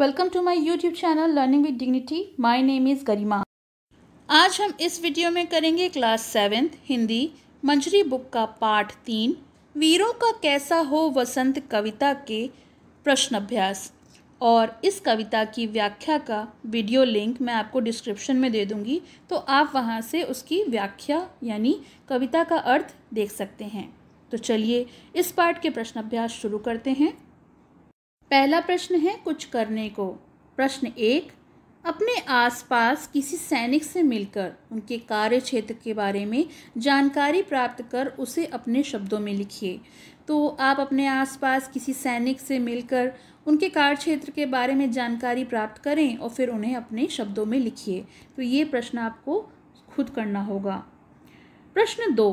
welcome to my YouTube channel learning with dignity my name is Garima आज हम इस video में करेंगे class seventh Hindi Manjari book का पार्ट तीन वीरों का कैसा हो वसंत कविता के प्रश्न अभ्यास और इस कविता की व्याख्या का वीडियो लिंक मैं आपको डिस्क्रिप्शन में दे दूंगी तो आप वहाँ से उसकी व्याख्या यानी कविता का अर्थ देख सकते हैं तो चलिए इस पार्ट के प्रश्न अभ्यास शुरू करते हैं पहला प्रश्न है कुछ करने को प्रश्न एक अपने आसपास किसी सैनिक से मिलकर उनके कार्य क्षेत्र के बारे में जानकारी प्राप्त कर उसे अपने शब्दों में लिखिए तो आप अपने आसपास किसी सैनिक से मिलकर उनके कार्य क्षेत्र के बारे में जानकारी प्राप्त करें और फिर उन्हें अपने शब्दों में लिखिए तो ये प्रश्न आपको खुद करना होगा प्रश्न दो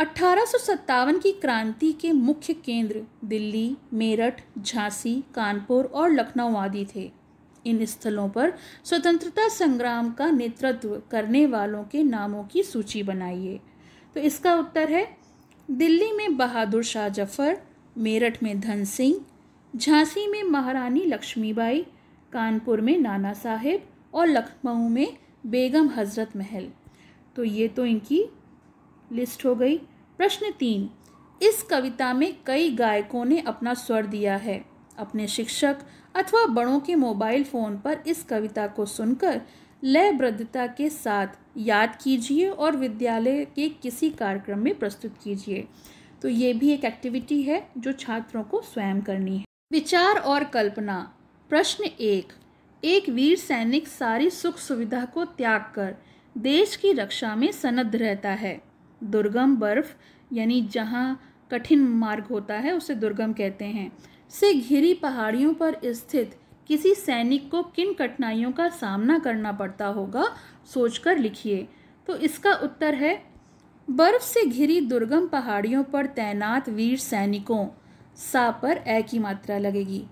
अट्ठारह की क्रांति के मुख्य केंद्र दिल्ली मेरठ झांसी कानपुर और लखनऊ आदि थे इन स्थलों पर स्वतंत्रता संग्राम का नेतृत्व करने वालों के नामों की सूची बनाइए तो इसका उत्तर है दिल्ली में बहादुर शाह जफर मेरठ में धन सिंह झांसी में महारानी लक्ष्मीबाई कानपुर में नाना साहेब और लखनऊ में बेगम हजरत महल तो ये तो इनकी लिस्ट हो गई प्रश्न तीन इस कविता में कई गायकों ने अपना स्वर दिया है अपने शिक्षक अथवा बड़ों के मोबाइल फ़ोन पर इस कविता को सुनकर लयबद्धता के साथ याद कीजिए और विद्यालय के किसी कार्यक्रम में प्रस्तुत कीजिए तो ये भी एक एक्टिविटी है जो छात्रों को स्वयं करनी है विचार और कल्पना प्रश्न एक एक वीर सैनिक सारी सुख सुविधा को त्याग कर देश की रक्षा में सनद्ध रहता है दुर्गम बर्फ यानी जहाँ कठिन मार्ग होता है उसे दुर्गम कहते हैं से घिरी पहाड़ियों पर स्थित किसी सैनिक को किन कठिनाइयों का सामना करना पड़ता होगा सोचकर लिखिए तो इसका उत्तर है बर्फ से घिरी दुर्गम पहाड़ियों पर तैनात वीर सैनिकों सा पर ए की मात्रा लगेगी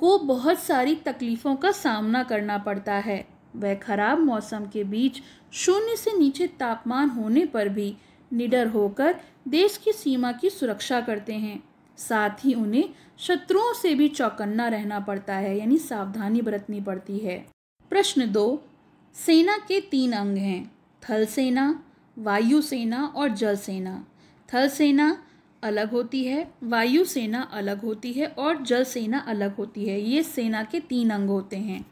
को बहुत सारी तकलीफ़ों का सामना करना पड़ता है वह खराब मौसम के बीच शून्य से नीचे तापमान होने पर भी निडर होकर देश की सीमा की सुरक्षा करते हैं साथ ही उन्हें शत्रुओं से भी चौकन्ना रहना पड़ता है यानी सावधानी बरतनी पड़ती है प्रश्न दो सेना के तीन अंग हैं थल सेना वायु सेना और जल सेना थल सेना अलग होती है वायु सेना अलग होती है और जल सेना अलग होती है ये सेना के तीन अंग होते हैं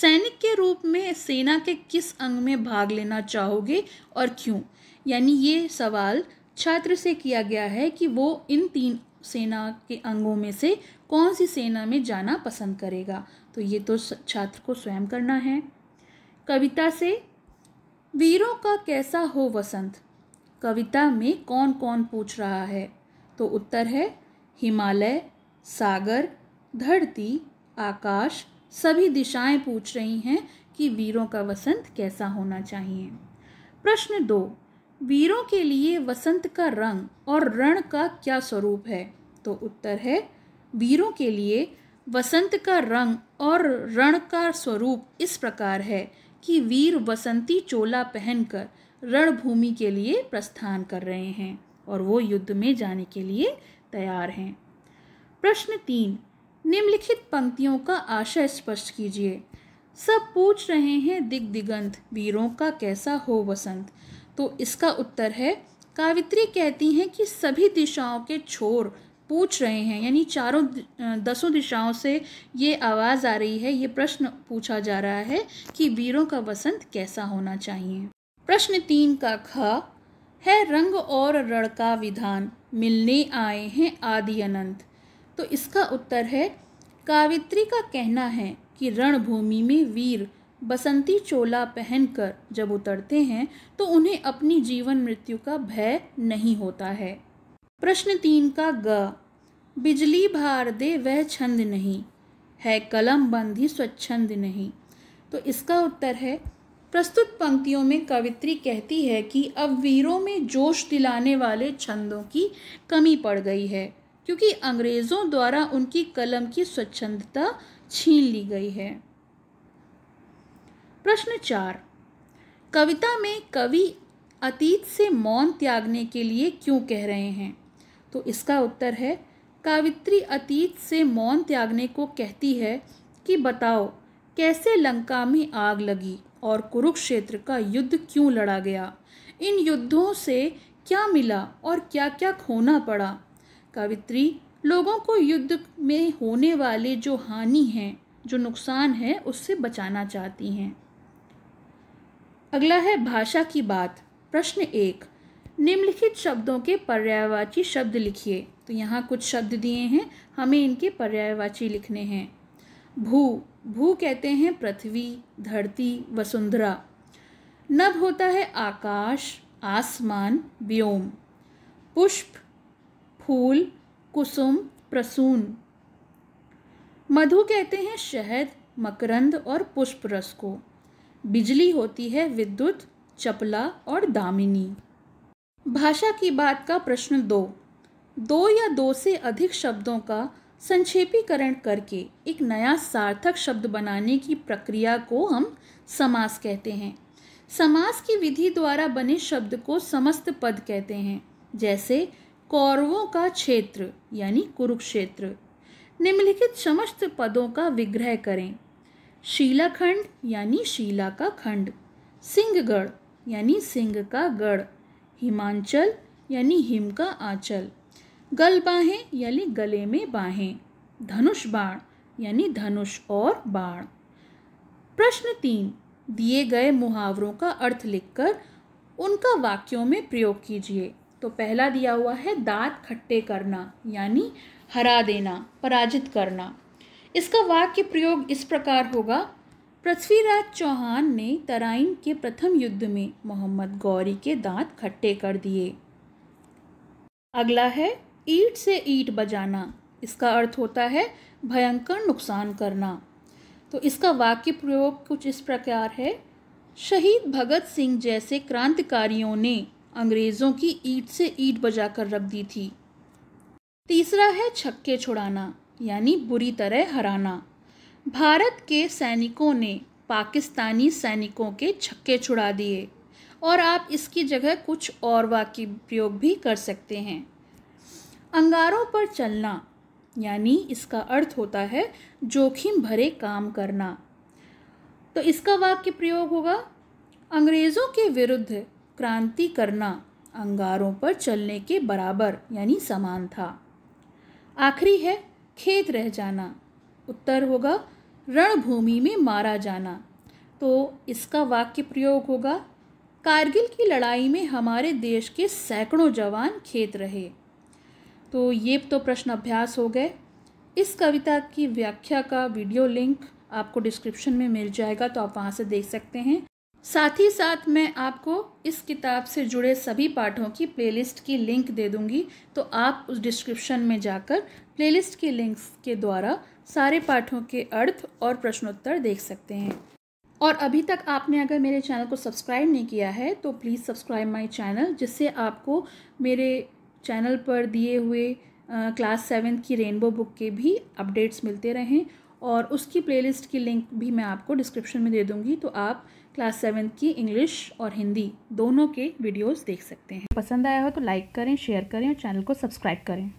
सैनिक के रूप में सेना के किस अंग में भाग लेना चाहोगे और क्यों यानी ये सवाल छात्र से किया गया है कि वो इन तीन सेना के अंगों में से कौन सी सेना में जाना पसंद करेगा तो ये तो छात्र को स्वयं करना है कविता से वीरों का कैसा हो वसंत कविता में कौन कौन पूछ रहा है तो उत्तर है हिमालय सागर धरती आकाश सभी दिशाएं पूछ रही हैं कि वीरों का वसंत कैसा होना चाहिए प्रश्न दो वीरों के लिए वसंत का रंग और रण का क्या स्वरूप है तो उत्तर है वीरों के लिए वसंत का रंग और रण का स्वरूप इस प्रकार है कि वीर वसंती चोला पहनकर रणभूमि के लिए प्रस्थान कर रहे हैं और वो युद्ध में जाने के लिए तैयार हैं प्रश्न तीन निम्नलिखित पंक्तियों का आशय स्पष्ट कीजिए सब पूछ रहे हैं दिग्दिगंत वीरों का कैसा हो वसंत तो इसका उत्तर है कावित्री कहती हैं कि सभी दिशाओं के छोर पूछ रहे हैं यानी चारों दसों दिशाओं से ये आवाज़ आ रही है ये प्रश्न पूछा जा रहा है कि वीरों का वसंत कैसा होना चाहिए प्रश्न तीन का ख है रंग और रण का विधान मिलने आए हैं आदि अनंत तो इसका उत्तर है कावित्री का कहना है कि रणभूमि में वीर बसंती चोला पहनकर जब उतरते हैं तो उन्हें अपनी जीवन मृत्यु का भय नहीं होता है प्रश्न तीन का ग बिजली भार दे वह छंद नहीं है कलम बंधी स्वच्छंद नहीं तो इसका उत्तर है प्रस्तुत पंक्तियों में कवित्री कहती है कि अब वीरों में जोश दिलाने वाले छंदों की कमी पड़ गई है क्योंकि अंग्रेज़ों द्वारा उनकी कलम की स्वच्छंदता छीन ली गई है प्रश्न चार कविता में कवि अतीत से मौन त्यागने के लिए क्यों कह रहे हैं तो इसका उत्तर है कावित्री अतीत से मौन त्यागने को कहती है कि बताओ कैसे लंका में आग लगी और कुरुक्षेत्र का युद्ध क्यों लड़ा गया इन युद्धों से क्या मिला और क्या क्या खोना पड़ा कावित्री लोगों को युद्ध में होने वाले जो हानि हैं जो नुकसान है उससे बचाना चाहती हैं अगला है भाषा की बात प्रश्न एक निम्नलिखित शब्दों के पर्यायवाची शब्द लिखिए तो यहाँ कुछ शब्द दिए हैं हमें इनके पर्यायवाची लिखने हैं भू भू कहते हैं पृथ्वी धरती वसुंधरा नभ होता है आकाश आसमान व्योम पुष्प फूल कुसुम प्रसून मधु कहते हैं शहद मकरंद और पुष्प रस को बिजली होती है विद्युत चपला और दामिनी भाषा की बात का प्रश्न दो दो या दो से अधिक शब्दों का संक्षेपीकरण करके एक नया सार्थक शब्द बनाने की प्रक्रिया को हम समास कहते हैं समास की विधि द्वारा बने शब्द को समस्त पद कहते हैं जैसे कौरवों का क्षेत्र यानी कुरुक्षेत्र निम्नलिखित समस्त पदों का विग्रह करें शीलाखंड यानी शीला का खंड सिंहगढ़ यानी सिंह का गढ़ हिमांचल यानी हिम का आंचल गल बाहें यानी गले में बाहें धनुष बाण यानी धनुष और बाण प्रश्न तीन दिए गए मुहावरों का अर्थ लिखकर उनका वाक्यों में प्रयोग कीजिए तो पहला दिया हुआ है दांत खट्टे करना यानी हरा देना पराजित करना इसका वाक्य प्रयोग इस प्रकार होगा पृथ्वीराज चौहान ने तराइन के प्रथम युद्ध में मोहम्मद गौरी के दांत खट्टे कर दिए अगला है ईट से ईट बजाना इसका अर्थ होता है भयंकर नुकसान करना तो इसका वाक्य प्रयोग कुछ इस प्रकार है शहीद भगत सिंह जैसे क्रांतिकारियों ने अंग्रेज़ों की ईट से ईट बजाकर रख दी थी तीसरा है छक्के छुड़ाना यानी बुरी तरह हराना भारत के सैनिकों ने पाकिस्तानी सैनिकों के छक्के छुड़ा दिए और आप इसकी जगह कुछ और वाक्य प्रयोग भी कर सकते हैं अंगारों पर चलना यानी इसका अर्थ होता है जोखिम भरे काम करना तो इसका वाक्य प्रयोग होगा अंग्रेज़ों के विरुद्ध क्रांति करना अंगारों पर चलने के बराबर यानी समान था आखिरी है खेत रह जाना उत्तर होगा रणभूमि में मारा जाना तो इसका वाक्य प्रयोग होगा कारगिल की लड़ाई में हमारे देश के सैकड़ों जवान खेत रहे तो ये तो प्रश्न अभ्यास हो गए इस कविता की व्याख्या का वीडियो लिंक आपको डिस्क्रिप्शन में मिल जाएगा तो आप वहाँ से देख सकते हैं साथ ही साथ मैं आपको इस किताब से जुड़े सभी पाठों की प्लेलिस्ट की लिंक दे दूंगी तो आप उस डिस्क्रिप्शन में जाकर प्लेलिस्ट के लिंक्स के द्वारा सारे पाठों के अर्थ और प्रश्नोत्तर देख सकते हैं और अभी तक आपने अगर मेरे चैनल को सब्सक्राइब नहीं किया है तो प्लीज़ सब्सक्राइब माय चैनल जिससे आपको मेरे चैनल पर दिए हुए क्लास सेवन की रेनबो बुक के भी अपडेट्स मिलते रहें और उसकी प्लेलिस्ट की लिंक भी मैं आपको डिस्क्रिप्शन में दे दूँगी तो आप क्लास सेवन की इंग्लिश और हिंदी दोनों के वीडियोस देख सकते हैं पसंद आया हो तो लाइक करें शेयर करें और चैनल को सब्सक्राइब करें